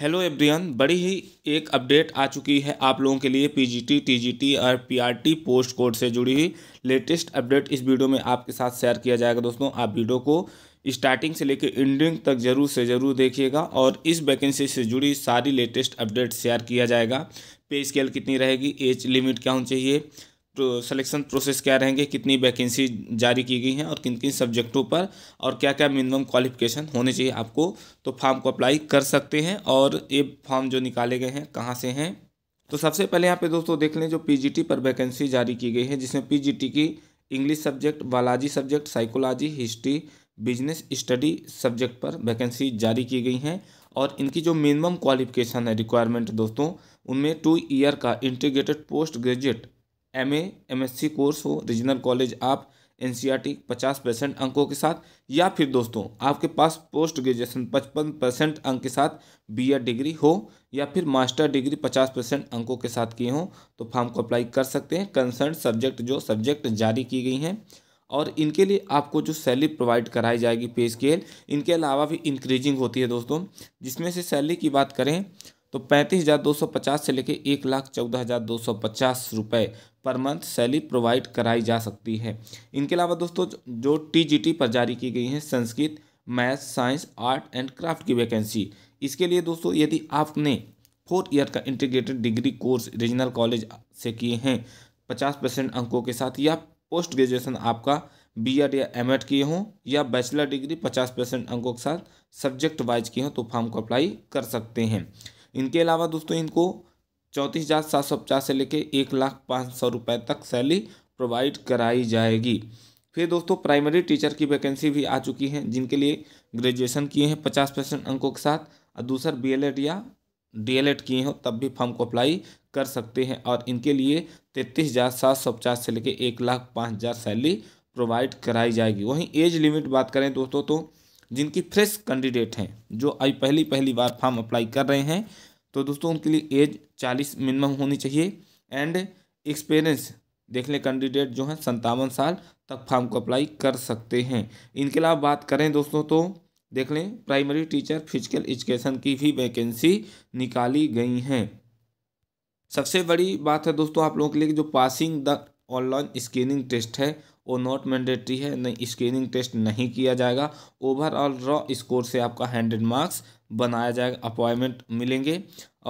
hello everyone बड़ी ही एक update आ चुकी है आप लोगों के लिए पीजीटी टीजीटी और पीआरटी पोस्ट कोड से जुड़ी हुई लेटेस्ट अपडेट इस वीडियो में आपके साथ शेयर किया जाएगा दोस्तों आप वीडियो को स्टार्टिंग से लेकर एंडिंग तक जरूर से ज़रूर देखिएगा और इस वैकेंसी से जुड़ी सारी लेटेस्ट अपडेट शेयर किया जाएगा पे स्केल कितनी रहेगी एज लिमिट क्या होनी चाहिए सिलेक्शन प्रोसेस क्या रहेंगे कितनी वैकेंसी जारी की गई हैं और किन किन सब्जेक्टों पर और क्या क्या मिनिमम क्वालिफिकेशन होने चाहिए आपको तो फॉर्म को अप्लाई कर सकते हैं और ये फॉर्म जो निकाले गए हैं कहाँ से हैं तो सबसे पहले यहाँ पे दोस्तों देख लें जो पी पर वैकेंसी जारी की गई है जिसमें पी की English subject Balaji subject psychology history business study subject पर वैकेंसी जारी की गई हैं और इनकी जो मिनिमम क्वालिफिकेशन है रिक्वायरमेंट दोस्तों उनमें टू ईयर का integrated post graduate M A M S C course हो रीजनल कॉलेज आप एन सी आर टी पचास परसेंट अंकों के साथ या फिर दोस्तों आपके पास पोस्ट ग्रेजुएशन पचपन परसेंट अंक के साथ बी एड डिग्री हो या फिर मास्टर डिग्री पचास परसेंट अंकों के साथ किए हों तो फॉर्म को अप्लाई कर सकते हैं कंसर्न सब्जेक्ट जो सब्जेक्ट जारी की गई हैं और इनके लिए आपको जो सैलरी प्रोवाइड कराई जाएगी पे स्केल इनके अलावा भी इंक्रीजिंग होती है दोस्तों जिसमें से सैलरी की बात करें तो पैंतीस हज़ार दो सौ पचास से लेकर एक लाख चौदह हज़ार दो सौ पचास रुपये पर मंथ सैली प्रोवाइड कराई जा सकती है इनके अलावा दोस्तों जो टीजीटी पर जारी की गई है Sanskrit math science art and craft की वैकेंसी इसके लिए दोस्तों यदि आपने फोर्थ ईयर का integrated degree course regional college से किए हैं पचास परसेंट अंकों के साथ या पोस्ट ग्रेजुएशन आपका बी एड या एम एड किए हों या बैचलर डिग्री पचास परसेंट अंकों के साथ सब्जेक्ट वाइज किए हों तो फॉर्म को अप्लाई कर सकते हैं इनके अलावा दोस्तों इनको चौंतीस हज़ार सात सौ पचास से लेकर एक लाख पाँच सौ रुपये तक सैलरी प्रोवाइड कराई जाएगी फिर दोस्तों प्राइमरी टीचर की वैकेंसी भी आ चुकी है जिनके लिए ग्रेजुएशन किए हैं पचास परसेंट अंकों के साथ और एल बीएलएड या डीएलएड किए हो तब भी फॉर्म को अप्लाई कर सकते हैं और इनके लिए तैंतीस हज़ार सात सौ पचास से लेकर एक लाख पाँच हज़ार सैलरी प्रोवाइड कराई जाएगी वहीं एज लिमिट बात करें दोस्तों तो जिनकी फ्रेश कैंडिडेट हैं जो अभी पहली पहली बार फॉर्म अप्लाई कर रहे हैं तो दोस्तों उनके लिए एज चालीस मिनिमम होनी चाहिए एंड एक्सपीरियंस देख लें कैंडिडेट जो हैं संतावन साल तक फॉर्म को अप्लाई कर सकते हैं इनके अलावा बात करें दोस्तों तो देख लें प्राइमरी टीचर फिजिकल एजुकेशन की भी वैकेंसी निकाली गई हैं सबसे बड़ी बात है दोस्तों आप लोगों के लिए जो passing the online screening test है वो नॉट मैंडेटरी है नहीं स्क्रीनिंग टेस्ट नहीं किया जाएगा ओवरऑल रॉ स्कोर से आपका हंड्रेड मार्क्स बनाया जाएगा अपॉइंटमेंट मिलेंगे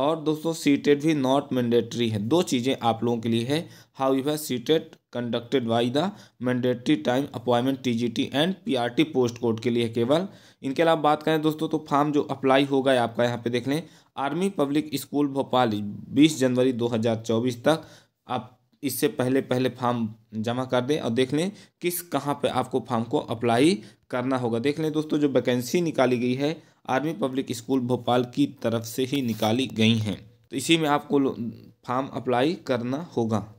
और दोस्तों सीटेड भी नॉट मैंडेटरी है दो चीज़ें आप लोगों के लिए है how you have seated conducted by the mandatory time appointment TGT and PRT post code के लिए केवल इनके अलावा बात करें दोस्तों तो फॉर्म जो अप्लाई होगा आपका यहाँ पे देख लें आर्मी पब्लिक स्कूल भोपाल बीस जनवरी चौबीस तक आप इससे पहले पहले फॉर्म जमा कर दें और देख लें किस कहाँ पे आपको फॉर्म को अप्लाई करना होगा देख लें दोस्तों जो वैकेंसी निकाली गई है आर्मी पब्लिक स्कूल भोपाल की तरफ से ही निकाली गई हैं तो इसी में आपको फॉर्म अप्लाई करना होगा